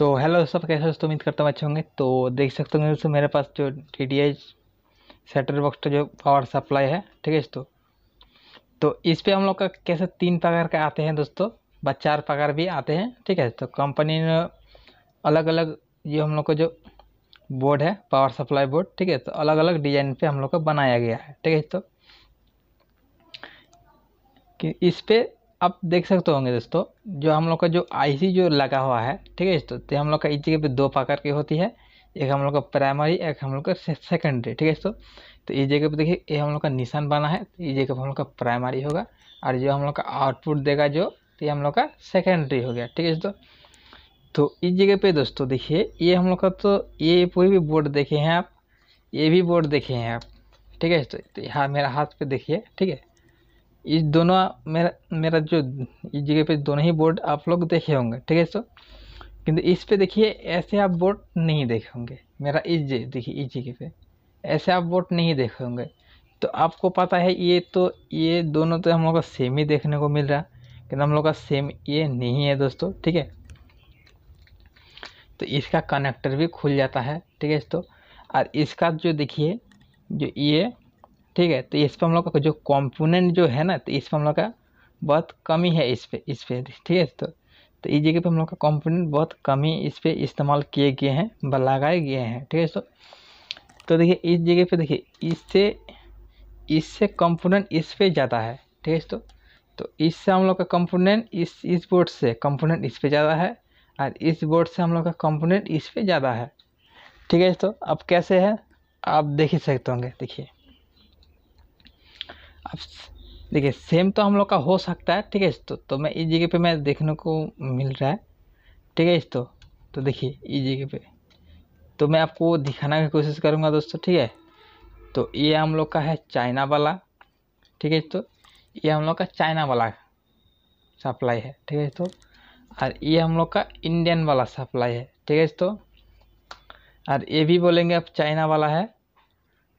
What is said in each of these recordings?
तो हेलो सब कैसे दोस्तों उम्मीद करता हूँ अच्छे होंगे तो देख सकते हो दोस्तों मेरे पास जो T D H setter box का जो पावर सप्लाई है ठीक है दोस्तों तो इस पर हम लोग का कैसे तीन प्रकार के आते हैं दोस्तों व चार प्रकार भी आते हैं ठीक है तो कंपनी ने अलग अलग ये हम लोग का जो बोर्ड है पावर सप्लाई बोर्ड ठीक है तो अलग अलग डिजाइन पर हम लोग का बनाया गया है ठीक है तो कि इस पर आप देख सकते होंगे दोस्तों जो हम लोग का जो आईसी जो लगा हुआ है ठीक है दोस्तों तो हम लोग का इस जगह पर दो प्रकार की होती है एक हम लोग का प्राइमरी एक हम लोग का सेकेंडरी ठीक है दोस्तों तो इस जगह पे देखिए ये हम लोग का निशान बना है तो इस जगह पर हम लोग का प्राइमरी होगा और जो हम लोग का आउटपुट देगा जो तो ये हम लोग का सेकेंडरी हो गया ठीक है दोस्तों तो इस जगह पे दोस्तों देखिए ये हम लोग का तो ये कोई भी बोर्ड देखे हैं आप ये भी बोर्ड देखे हैं आप ठीक है दोस्तों तो यहाँ मेरा हाथ पे देखिए ठीक है ये दोनों मेरा मेरा जो इस जगह पे दोनों ही बोर्ड आप लोग देखे होंगे ठीक है सो किंतु इस पे देखिए ऐसे आप बोर्ड नहीं देखे होंगे मेरा इस जगह देखिए इस जगह पे ऐसे आप बोर्ड नहीं देखे होंगे तो आपको पता है ये तो ये दोनों तो हम लोग का सेम ही देखने को मिल रहा कि हम लोग का सेम ये नहीं है दोस्तों ठीक है तो इसका कनेक्टर भी खुल जाता है ठीक है दोस्तों और इसका जो देखिए जो ये ठीक है तो इस पर हम लोग का जो कॉम्पोनेंट जो है ना तो इस पर हम लोग का बहुत कमी है इस पर इस पर ठीक है तो तो इस जगह पे हम लोग का कॉम्पोनेंट बहुत कमी इस पर इस्तेमाल किए गए हैं व लगाए गए हैं ठीक है तो तो देखिए इस जगह पे देखिए इससे इससे कंपोनेंट इस पर ज़्यादा है ठीक है तो तो इससे हम लोग का कंपोनेंट इस इस बोर्ड से कंपोनेंट इस पर ज़्यादा है और इस बोर्ड से हम लोग का कंपोनेंट इस पर ज़्यादा है ठीक है तो अब कैसे है आप देख ही सकते होंगे देखिए अब देखिए सेम तो हम लोग का हो सकता है ठीक है इस तो, तो मैं इस e जगह पे मैं देखने को मिल रहा है ठीक है इस तो तो देखिए इस e जगह पे तो मैं आपको दिखाने की कोशिश करूँगा दोस्तों ठीक है तो ये हम लोग का है चाइना वाला ठीक है तो ये हम लोग का चाइना वाला सप्लाई है ठीक है तो और ये हम लोग का इंडियन वाला सप्लाई है ठीक है तो और ये भी बोलेंगे अब चाइना वाला है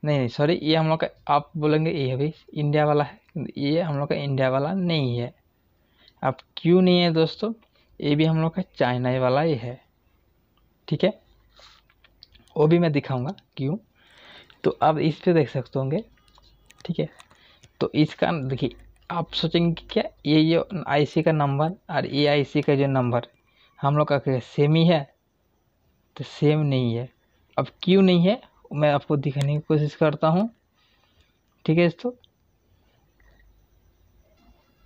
नहीं नहीं सॉरी ये हम लोग का आप बोलेंगे ये अभी इंडिया वाला है ये हम लोग का इंडिया वाला नहीं है अब क्यों नहीं है दोस्तों ये भी हम लोग का चाइना वाला ही है ठीक है वो भी मैं दिखाऊंगा क्यों तो अब इस पे देख सकते होंगे ठीक है तो इसका देखिए आप सोचेंगे कि क्या ये ये आईसी का नंबर और ये आईसी का जो नंबर हम लोग का सेम ही है तो सेम नहीं है अब क्यों नहीं है मैं आपको दिखाने की कोशिश करता हूँ ठीक है दोस्तों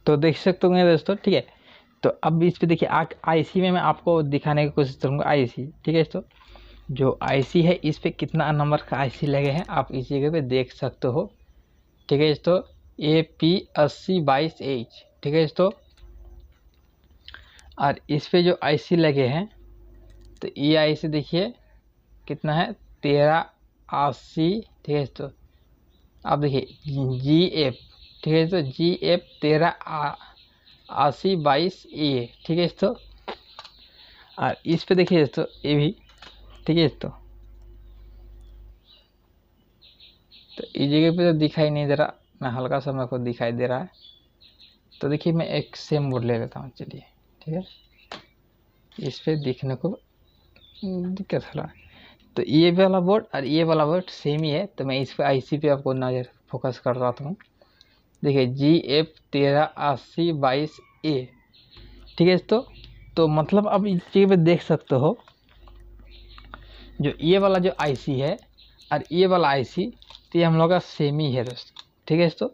तो देख सकते होंगे दोस्तों ठीक है तो अब इस पर देखिए आईसी में मैं आपको दिखाने की कोशिश करूँगा आईसी ठीक है दोस्तों जो आईसी है इस पर कितना नंबर का आईसी लगे हैं आप इस जगह पे देख सकते हो ठीक है दोस्तों ए पी अस्सी बाईस एच ठीक है दोस्तों और इस पर जो आईसी लगे हैं तो ये आईसी देखिए कितना है तेरह आशी ठीक है तो अब देखिए जी एफ ठीक है तो जी एफ तेरह आशी बाईस ए ठीक है तो और इस पे देखिए दोस्तों ए भी ठीक है तो तो इस जगह पे तो दिखाई नहीं दे रहा ना हल्का सा मेरे को दिखाई दे रहा है तो देखिए मैं एक सेम बोर्ड ले लेता हूँ चलिए ठीक है इस पर दिखने को दिक्कत हो रहा है तो ये वाला बोर्ड और ये वाला बोर्ड सेम ही है तो मैं इस पर आईसी पे आपको नज़र फोकस रहा हूँ देखिए जी एफ तेरह अस्सी बाईस ए ठीक है तो तो मतलब आप इस चीज़ पर देख सकते हो जो ये वाला जो आईसी है और ये वाला आईसी तो ये हम लोग का सेम ही है दोस्तों ठीक है दोस्तों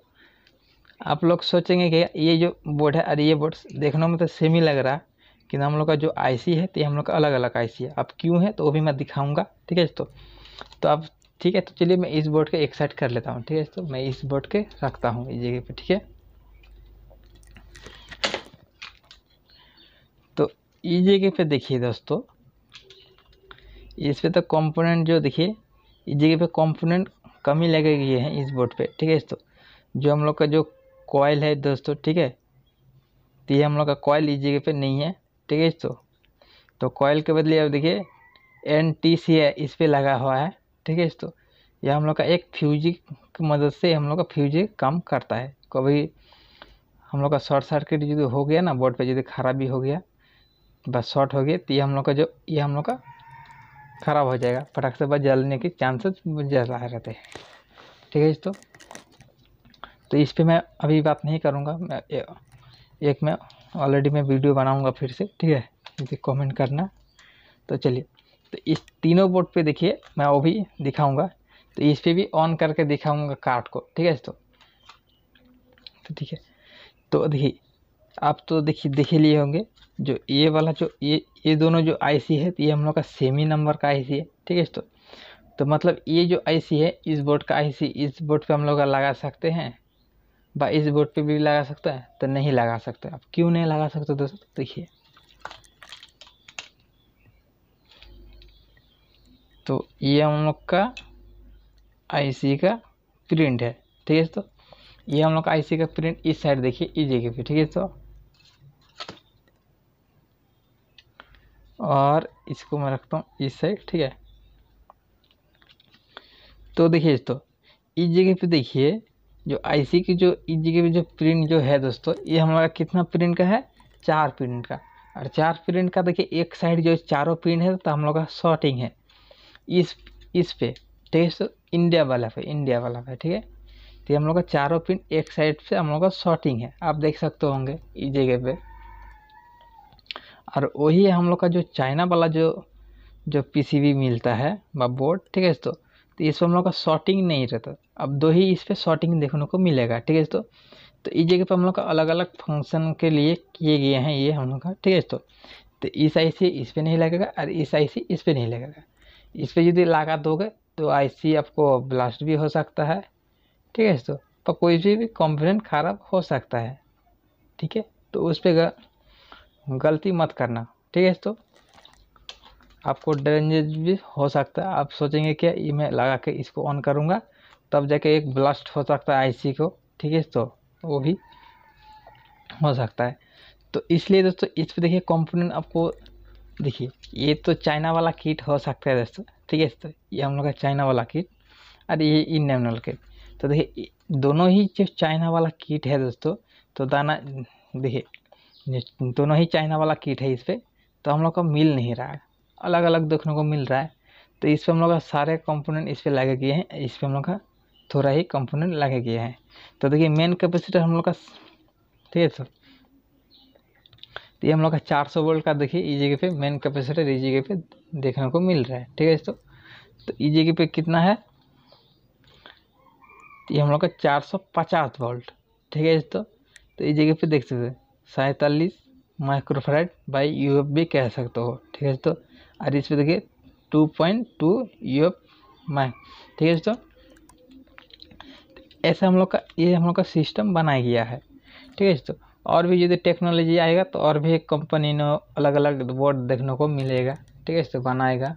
आप लोग सोचेंगे कि ये जो बोर्ड है और ये बोर्ड देखने में तो सेम ही लग रहा है कि हम लोग का जो आईसी है तो ये हम लोग का अलग अलग आईसी है अब क्यों है तो वो भी मैं दिखाऊंगा ठीक है दोस्तों तो अब ठीक है तो चलिए मैं इस बोर्ड के एक साइड कर लेता हूँ ठीक है दोस्तों मैं इस बोर्ड के रखता हूँ इस जगह पर ठीक है तो इस जगह पर देखिए दोस्तों इस पे तो कॉम्पोनेंट जो देखिए इस जगह पर कॉम्पोनेंट कमी लगे गए हैं इस बोर्ड पर ठीक है दोस्तों जो हम लोग का जो कॉयल है दोस्तों ठीक है तो ये हम लोग का कॉयल इस जगह पे नहीं है ठीक है तो तो कॉयल के बदले अब देखिए एन टी सी है इस पर लगा हुआ है ठीक है तो यह हम लोग का एक फ्यूजी की मदद से हम लोग का फ्यूजी काम करता है कभी तो हम लोग का शॉर्ट सर्किट यदि हो गया ना बोर्ड पे यदि खराब भी हो गया बस शॉर्ट हो गया तो ये हम लोग का जो ये हम लोग का ख़राब हो जाएगा फटाक से बस जलने के चांसेस ज़्यादा रहते हैं ठीक है तो तो इस पर मैं अभी बात नहीं करूँगा मैं एक मैं ऑलरेडी मैं वीडियो बनाऊंगा फिर से ठीक है इसे कमेंट करना तो चलिए तो इस तीनों बोर्ड पे देखिए मैं वो भी दिखाऊंगा तो इस पर भी ऑन करके दिखाऊंगा कार्ड को ठीक है तो ठीक है तो देखिए आप तो देखिए देखे लिए होंगे जो ये वाला जो ये ये दोनों जो आईसी है तो ये हम लोग का सेम ही नंबर का आईसी है ठीक है तो तो मतलब ये जो आईसी है इस बोर्ड का आईसी इस बोर्ड पे हम लोग लगा सकते हैं भाई इस बोर्ड पे भी लगा सकता है तो नहीं लगा सकते आप क्यों नहीं लगा सकते दोस्तों देखिए तो ये हम लोग का आईसी का प्रिंट है ठीक है तो ये हम लोग का आईसी का प्रिंट इस साइड देखिए इस जगह पे ठीक है तो और इसको मैं रखता हूँ इस साइड ठीक है तो देखिए तो इस जगह पे देखिए जो आईसी की जो जगह e की जो प्रिंट जो है दोस्तों ये हमारा कितना प्रिंट का है चार प्रिंट का और चार प्रिंट का देखिए एक साइड जो चारों प्रिंट है तो हम लोग का शॉर्टिंग है इस इस पे है इंडिया वाला पे इंडिया वाला पे ठीक है तो हम लोग का चारों प्रिंट एक साइड से हम लोग का शॉर्टिंग है आप देख सकते होंगे इस e जगह पे और वही हम लोग का जो चाइना वाला जो जो पीसीबी मिलता है बोर्ड ठीक है तो, इस पर हम लोग का शॉर्टिंग नहीं रहता अब दो ही इस पर शॉर्टिंग देखने को मिलेगा ठीक है दोस्तों तो इस जगह पर हम लोग का अलग अलग फंक्शन के लिए किए गए हैं ये हम लोग का ठीक है दोस्तों तो इस आई सी इस पर नहीं लगेगा और इस आई सी इस पर नहीं लगेगा इस पर यदि लगा दोगे तो आई सी आपको ब्लास्ट भी हो सकता है ठीक है दोस्तों पर कोई भी, भी खराब हो सकता है ठीक है तो उस पर गलती मत करना ठीक है दोस्तों आपको डरेंजेज भी हो सकता है आप सोचेंगे क्या ये मैं लगा के इसको ऑन करूँगा तब जाके एक ब्लास्ट हो सकता है आईसी को ठीक है तो वो भी हो सकता है तो इसलिए दोस्तों इस पर देखिए कंपोनेंट आपको देखिए ये तो चाइना वाला किट हो सकता है दोस्तों ठीक है तो ये हम लोग का चाइना वाला किट और ये इंडियन किट तो देखिए दोनों ही जो चाइना वाला किट है दोस्तों तो दाना देखिए दोनों ही चाइना वाला किट है इस पर तो हम लोग को मिल नहीं रहा है अलग अलग देखने को मिल रहा है तो इस पर हम लोग का सारे कंपोनेंट इस पर लगे गए हैं इस पर हम लोग का थोड़ा ही कंपोनेंट लगे गया है तो देखिए मेन कैपेसिटर हम लोग का ठीक है सर तो ये हम लोग का 400 वोल्ट का देखिए ई e जगह पे मेन कैपेसिटर ई जगह पे देखने को मिल रहा है ठीक है दोस्तों तो ई e जगह पे कितना है तो ये हम लोग का 450 वोल्ट ठीक है दोस्तों तो ई e जगह पे देख सकते सैंतालीस माइक्रोफराइड बाई यू भी कह सकते हो ठीक है दोस्तों और इस पर देखिए two point two U F mike ठीक है दोस्तों ऐसा हम लोग का ये हम लोग का सिस्टम बनाया गया है ठीक है तो और भी यदि टेक्नोलॉजी आएगा तो और भी कंपनी ने अलग अलग बोर्ड देखने को मिलेगा ठीक है तो बनाएगा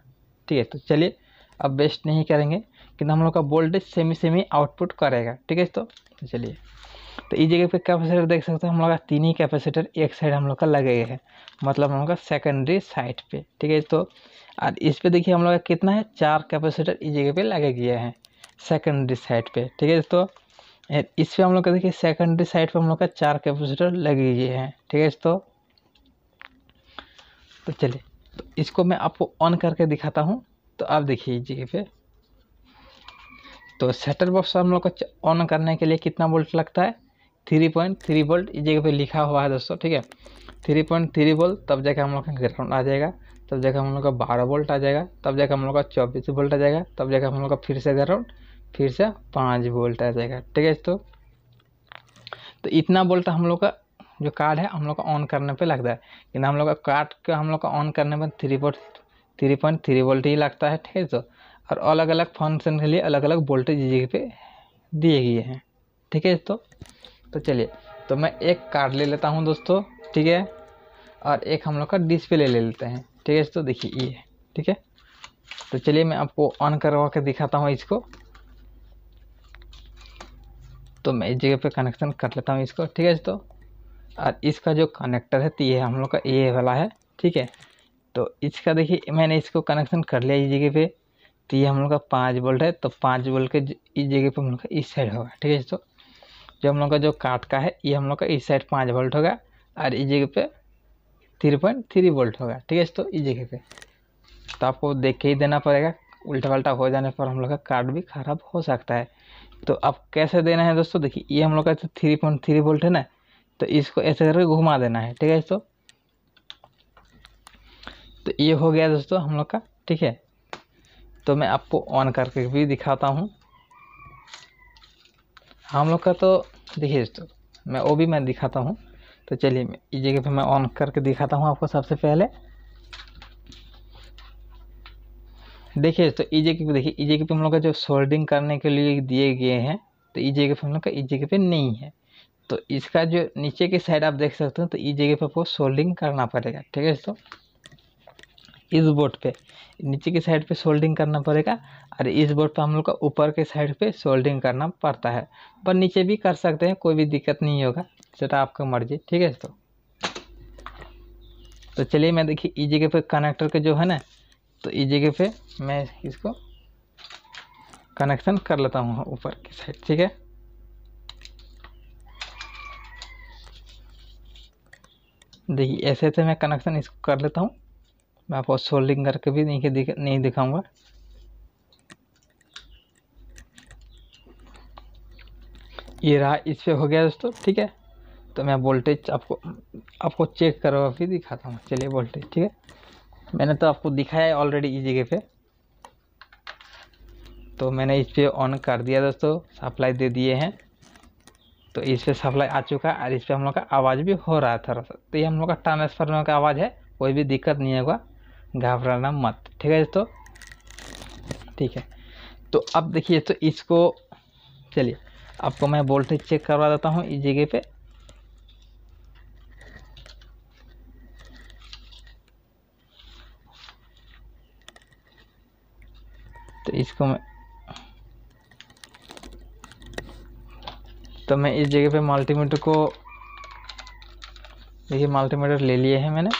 ठीक है तो चलिए अब वेस्ट नहीं करेंगे कि हम लोग का वोल्टेज सेमी सेमी आउटपुट करेगा ठीक है तो चलिए तो इस जगह पे कैपेसिटर देख सकते हैं हम लोग का तीन ही कैपेसिटर एक साइड हम लोग का लगे हैं मतलब हम लोग का सेकेंडरी साइड पे ठीक है तो और इस पे देखिए हम लोग का कितना है चार कैपेसिटर इस जगह पे लगे गए हैं सेकेंडरी साइड पे ठीक है तो इस पे हम लोग का देखिए सेकेंडरी साइड पे हम लोग का चार कैपेसिटर लगे हुए हैं ठीक है तो तो चलिए तो इसको मैं आपको ऑन करके दिखाता हूँ तो आप देखिए जगह पे तो सेटर बॉक्स हम लोग को ऑन करने के लिए कितना वोल्ट लगता है थ्री पॉइंट थ्री वोल्ट इस जगह पे लिखा हुआ है दोस्तों ठीक है थ्री पॉइंट थ्री वोल्ट तब जाके हम लोग का ग्राउंड आ जाएगा तब जाके हम लोग का बारह वोल्ट आ जाएगा तब जाके हम लोग का चौबीस वोल्ट आ जाएगा तब जाके हम लोग का फिर से ग्राउंड फिर से पाँच वोल्ट आ जाएगा ठीक है दोस्तों तो इतना वोल्ट हम लोग का जो कार्ड है हम लोग का ऑन करने पे लगता है लेकिन हम लोग का कार्ड का हम लोग का ऑन करने पर three point three point three volt ही लगता है ठीक है तो और अलग अलग फंक्शन के लिए अलग अलग वोल्टेज जगह पे दिए गए हैं ठीक है तो तो चलिए तो मैं एक कार्ड ले लेता हूँ दोस्तों ठीक है और एक हम लोग का डिस्प्ले ले लेते हैं ठीक है तो देखिए ये ठीक है तो चलिए मैं आपको ऑन करवा के दिखाता हूँ इसको तो मैं इस जगह पे कनेक्शन कर लेता हूँ इसको ठीक है तो और इसका जो कनेक्टर है तो ये हम लोग का ये वाला है ठीक है तो इसका देखिए मैंने इसको कनेक्शन कर लिया इस जगह पे तो ये हम लोग का पाँच वोल्ट है तो पाँच वोल्ट के इस जगह पे हम लोग का इस साइड होगा ठीक है दोस्तों जो हम लोग का जो काट का है ये हम लोग का इस साइड पाँच वोल्ट होगा और इस जगह पे थ्री पॉइंट थ्री वोल्ट होगा ठीक है दोस्तों इस जगह पर तो आपको देख के ही देना पड़ेगा उल्टा पल्टा हो जाने पर हम लोग का कार्ड भी ख़राब हो सकता है तो अब कैसे देना है दोस्तों देखिए ये हम लोग का थ्री पॉइंट थ्री वोल्ट है ना तो इसको ऐसे करके घुमा देना है ठीक है दोस्तों तो ये हो गया दोस्तों हम लोग का ठीक है तो मैं आपको ऑन करके भी दिखाता हूँ हम लोग का तो देखिए दोस्तों मैं वो भी मैं दिखाता हूँ तो चलिए मैं इस जगह पे मैं ऑन करके दिखाता हूँ आपको सबसे पहले देखिए तो ई e जेके पे देखिए ई e जेके पे हम लोग का जो सोल्डिंग करने के लिए दिए गए हैं तो ई e जेके पे हम लोग का ई जेके पे नहीं है तो इसका जो नीचे की साइड आप देख सकते हो तो ई जगह पे आपको सोल्डिंग करना पड़ेगा ठीक है तो इस बोर्ड पे नीचे की साइड पे सोल्डिंग करना पड़ेगा और इस बोर्ड पे हम लोग का ऊपर के साइड पे सोल्डिंग करना पड़ता है पर नीचे भी कर सकते हैं कोई भी दिक्कत नहीं होगा जरा आपका मर्जी ठीक है तो चलिए मैं देखिए ई जगह पे कनेक्टर के जो है ना तो इस जगह पे मैं इसको कनेक्शन कर लेता हूँ ऊपर की साइड ठीक है देखिए ऐसे ऐसे मैं कनेक्शन इसको कर लेता हूँ मैं आपको सोल्डिंग करके भी नहीं दिख, नहीं दिखाऊँगा ये रहा इस पर हो गया दोस्तों ठीक है तो मैं वोल्टेज आपको आपको चेक करवा भी दिखाता हूँ चलिए वोल्टेज ठीक है मैंने तो आपको दिखाया है ऑलरेडी इस जगह पे तो मैंने इस पर ऑन कर दिया दोस्तों सप्लाई दे दिए हैं तो इस पर सप्लाई आ चुका है और इस पर हम लोग का आवाज़ भी हो रहा है थोड़ा सा तो ये हम लोग का ट्रांसफार्मर का आवाज़ है कोई भी दिक्कत नहीं होगा घबराना मत ठीक है दोस्तों ठीक है तो अब देखिए तो इसको चलिए आपको मैं वोल्टेज चेक करवा देता हूँ इस जगह पर इसको मैं तो मैं इस जगह पे मल्टीमीटर को देखिए मल्टीमीटर ले लिए हैं मैंने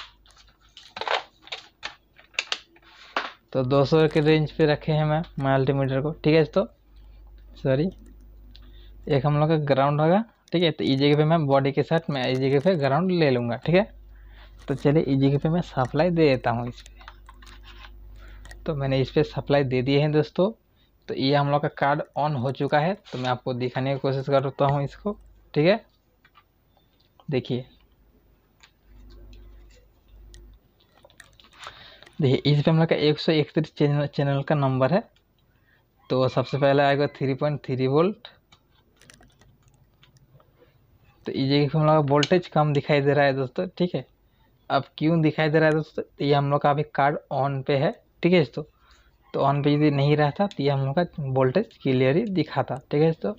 तो 200 के रेंज पे रखे हैं मैं मल्टीमीटर को ठीक है तो सॉरी एक हम लोग का ग्राउंड होगा ठीक है तो इस जगह पे मैं बॉडी के साथ मैं इस जगह पे ग्राउंड ले लूँगा ठीक है तो चलिए इस जगह पे मैं सप्लाई दे देता हूँ इस पर तो मैंने इस पर सप्लाई दे दिए हैं दोस्तों तो ये हम लोग का कार्ड ऑन हो चुका है तो मैं आपको दिखाने की कोशिश करता हूँ इसको ठीक है देखिए देखिए इस पर हम लोग का एक सौ इकतीस चैनल चैनल का नंबर है तो सबसे पहले आएगा थ्री पॉइंट थ्री वोल्ट तो ये जगह हम लोग का वोल्टेज कम दिखाई दे रहा है दोस्तों ठीक है अब क्यों दिखाई दे रहा है दोस्तों ये हम लोग का अभी कार्ड ऑन पे है ठीक है दोस्तों तो ऑन पे यदि नहीं रहता तो ये हम लोग का वोल्टेज क्लियरली दिखाता ठीक है दोस्तों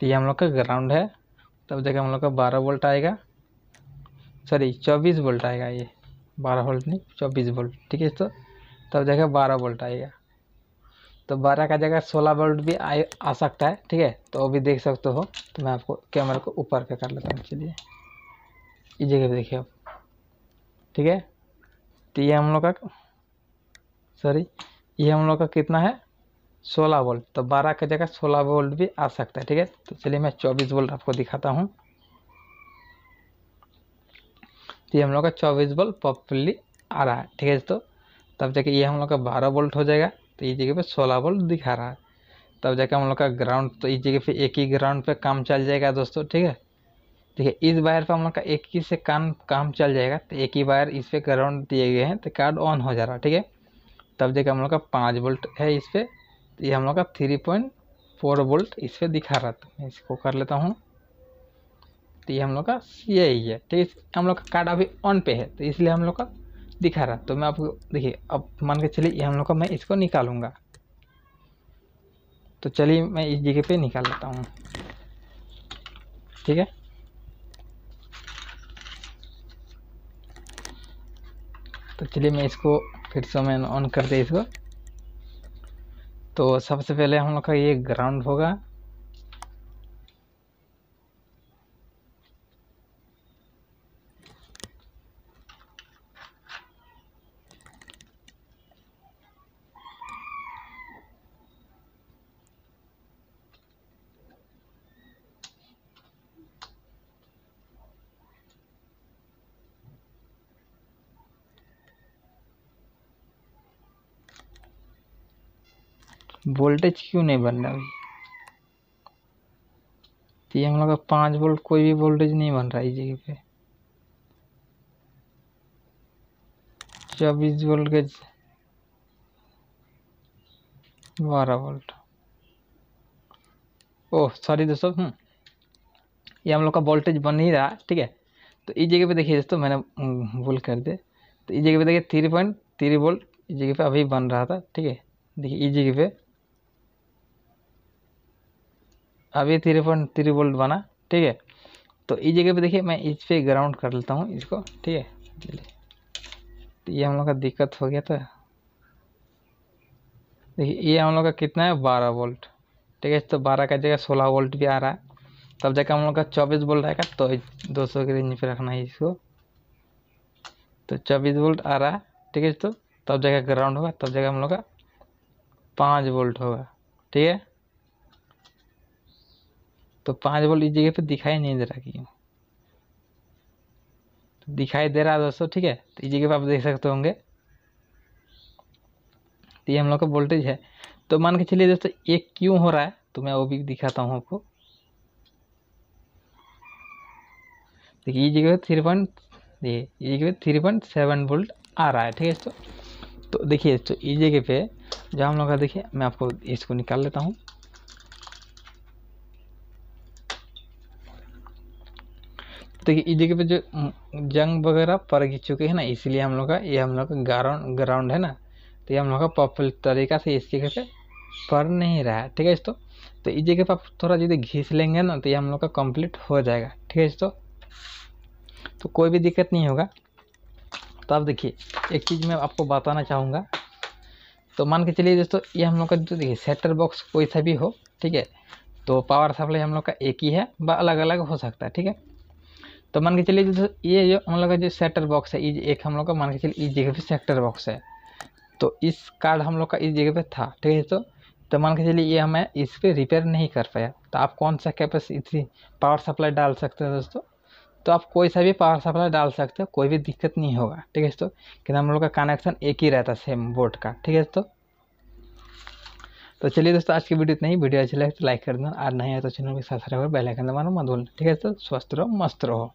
तो ये हम लोग का ग्राउंड है तब जाके हम लोग का बारह वोल्ट आएगा सॉरी चौबीस वोल्ट आएगा ये बारह वोल्ट नहीं चौबीस वोल्ट ठीक है दोस्तों तब जाके बारह वोल्ट आएगा तो बारह का जगह सोलह वोल्ट भी आ, आ सकता है ठीक है तो वो भी देख सकते हो तो मैं आपको कैमरा को ऊपर का कर लेता हूँ चलिए इस जगह पर देखिए आप ठीक है तो ये हम लोग का सॉरी ये हम लोग का कितना है सोलह वोल्ट तो बारह के जगह सोलह वोल्ट भी आ सकता है ठीक है तो चलिए मैं चौबीस वोल्ट आपको दिखाता हूँ तो ये हम लोग का चौबीस वोल्ट पॉपुलरली आ रहा है ठीक है तो तब जाके ये हम लोग का बारह वोल्ट हो जाएगा तो ये जगह पे सोलह वोल्ट दिखा रहा है तब जाके हम लोग का ग्राउंड तो इस जगह पे एक ही ग्राउंड पे काम चल जाएगा दोस्तों ठीक है ठीक है इस वायर पर हम लोग का एक ही से काम काम चल जाएगा तो एक ही वायर इस पर ग्राउंड दिए गए हैं तो कार्ड ऑन हो जा रहा है ठीक है तब देखिए हम लोग का पाँच वोल्ट है इस पर तो ये हम लोग का थ्री पॉइंट फोर वोल्ट इस पर दिखा रहा था तो मैं इसको कर लेता हूँ तो ये हम लोग का ये ही है ठीक है हम लोग का कार्ड अभी ऑन पे है तो इसलिए हम लोग का दिखा रहा तो मैं आपको देखिए अब मान के चलिए ये हम लोग का मैं इसको निकालूंगा तो चलिए मैं इस जगह पे निकाल लेता हूँ ठीक है तो चलिए मैं इसको फिर से मैं ऑन कर दे इसको तो सबसे पहले हम लोग का ये ग्राउंड होगा वोल्टेज क्यों नहीं बन रहा भाई तो ये हम लोग का पाँच वोल्ट कोई भी वोल्टेज नहीं बन रहा है इस जगह पे चौबीस वोल्ट के बारह वोल्ट ओह सॉरी दोस्तों ये हम लोग का वोल्टेज बन ही रहा ठीक है तो इस जगह पे देखिए दोस्तों मैंने हम्म, भूल कर दे तो इस जगह पे देखिए थ्री पॉइंट थ्री वोल्ट इस जगह पे अभी बन रहा था ठीक है देखिए इस जगह पे अभी थ्री पॉइंट थ्री वोल्ट बना ठीक है तो इस जगह पे देखिए मैं इस पर ग्राउंड कर लेता हूँ इसको ठीक है तो ये हम लोग का दिक्कत हो गया था तो। देखिए ये हम लोग का कितना है बारह वोल्ट ठीक है तो बारह का जगह सोलह वोल्ट भी आ रहा है तब जाकर हम लोग का चौबीस वोल्ट आएगा तो दो सौ के रेंज पे रखना है इसको तो चौबीस वोल्ट आ रहा है ठीक है तो तब जगह ग्राउंड होगा तब जगह हम लोग का पाँच वोल्ट होगा ठीक है तो पाँच वोल्ट इस जगह पे दिखाई नहीं दे रहा क्यों तो दिखाई दे रहा दोस्तों ठीक है तो इस जगह पे आप देख सकते होंगे तो ये हम लोग का वोल्टेज है तो मान के चलिए दोस्तों ये क्यों हो रहा है तो मैं वो भी दिखाता हूँ आपको देखिए ये जगह थ्री पॉइंट ये जगह थ्री पॉइंट सेवन वोल्ट आ रहा है ठीक है तो देखिए दोस्तों इस जगह पे जो हम लोग का देखिए मैं आपको इसको निकाल लेता हूँ तो ये देखिए जो जंग वगैरह परग चुके हैं ना इसीलिए हम लोग का ये हम लोग का ग्राउंड ग्राउंड है ना तो ये हम लोग का पॉपुलर तरीका से इस जगह पे पढ़ नहीं रहा है ठीक है दोस्तों तो इस जगह पर आप थोड़ा यदि घिस लेंगे ना तो ये हम लोग का कंप्लीट हो जाएगा ठीक है दोस्तों तो कोई भी दिक्कत नहीं होगा तो आप देखिए एक चीज़ मैं आपको बताना चाहूँगा तो मान के चलिए दोस्तों ये हम लोग का जो देखिए सेटर बॉक्स कोई सा भी हो ठीक है तो पावर सप्लाई हम लोग का एक ही है व अलग अलग हो सकता है ठीक है तो मान के चलिए जो ये जो हम लोग का जो सेटर बॉक्स है ये एक हम लोग का मान के चलिए इस जगह पे सेटर बॉक्स है तो इस कार्ड हम लोग का इस जगह पे था ठीक है तो तो मान के चलिए ये हमें इस पर रिपेयर नहीं कर पाया तो आप कौन सा कैपेसिटी पावर सप्लाई डाल सकते हैं दोस्तों तो आप कोई सा भी पावर सप्लाई डाल सकते हो कोई भी दिक्कत नहीं होगा ठीक है तो क्योंकि हम लोग का कनेक्शन एक ही रहता सेम बोर्ड का ठीक है तो तो चलिए दोस्तों आज की वीडियो इतना ही वीडियो अच्छी लगे तो लाइक कर देना और नहीं है तो चैनल को सब्सक्राइब कर बेल आइकन दबाना मत भूलना ठीक है तो स्वस्थ रहो मस्त रहो